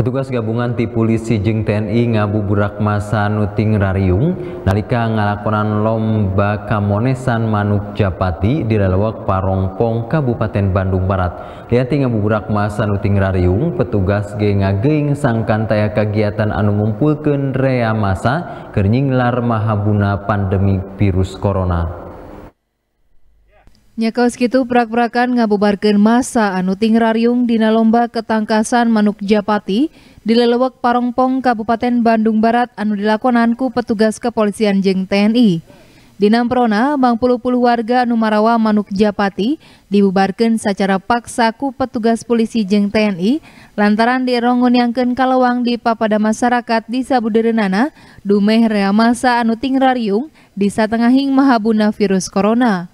Petugas gabungan ti polisi Jeng TNI ngabuburak masa nuting rariung nalika ngalakonan lomba kamonesan manuk japati di lelewak Parongpong Kabupaten Bandung Barat. Lihat ngabuburak masa nuting rariung, petugas genga geng sangkan taya kegiatan anu ngumpulkan rea masa kernyinglar mahabuna pandemi virus corona. Nyakaos gitu prak-prakan ngabubarkan masa anu tingrariung dina lomba ketangkasan manuk japati di lelewek Parongpong Kabupaten Bandung Barat anu dilakonanku petugas kepolisian jeng TNI. Dinamprona, Bang puluh puluh warga anu marawa manuk japati dibubarkan secara paksa ku petugas polisi jeng TNI lantaran yang kalawang di papada masyarakat di Sabuderenana, dumeh rea masa anu tingrariung di satengahing mahabuna virus corona.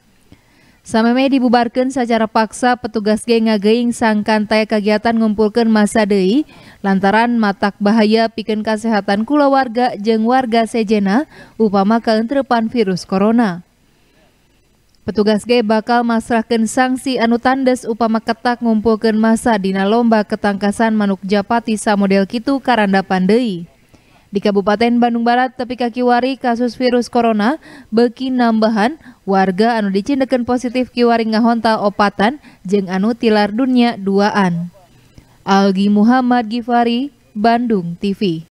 Sameme dibubarkan secara paksa petugas geng ageing sangkan taya kegiatan ngumpulkan masa dei lantaran matak bahaya piken kesehatan kula warga jeng warga sejena upama keentrepan virus corona. Petugas G bakal masrahkan sanksi anu tandes upama ketak ngumpulkan masa dina lomba ketangkasan manuk japati samodel kitu karanda pandei. Di Kabupaten Bandung Barat, tepi kaki wari kasus virus corona beki nambahan warga anu dicindekan positif kiwari ngahonta opatan jeng anu tilar dunia duaan. Algi Muhammad Gifari, Bandung TV.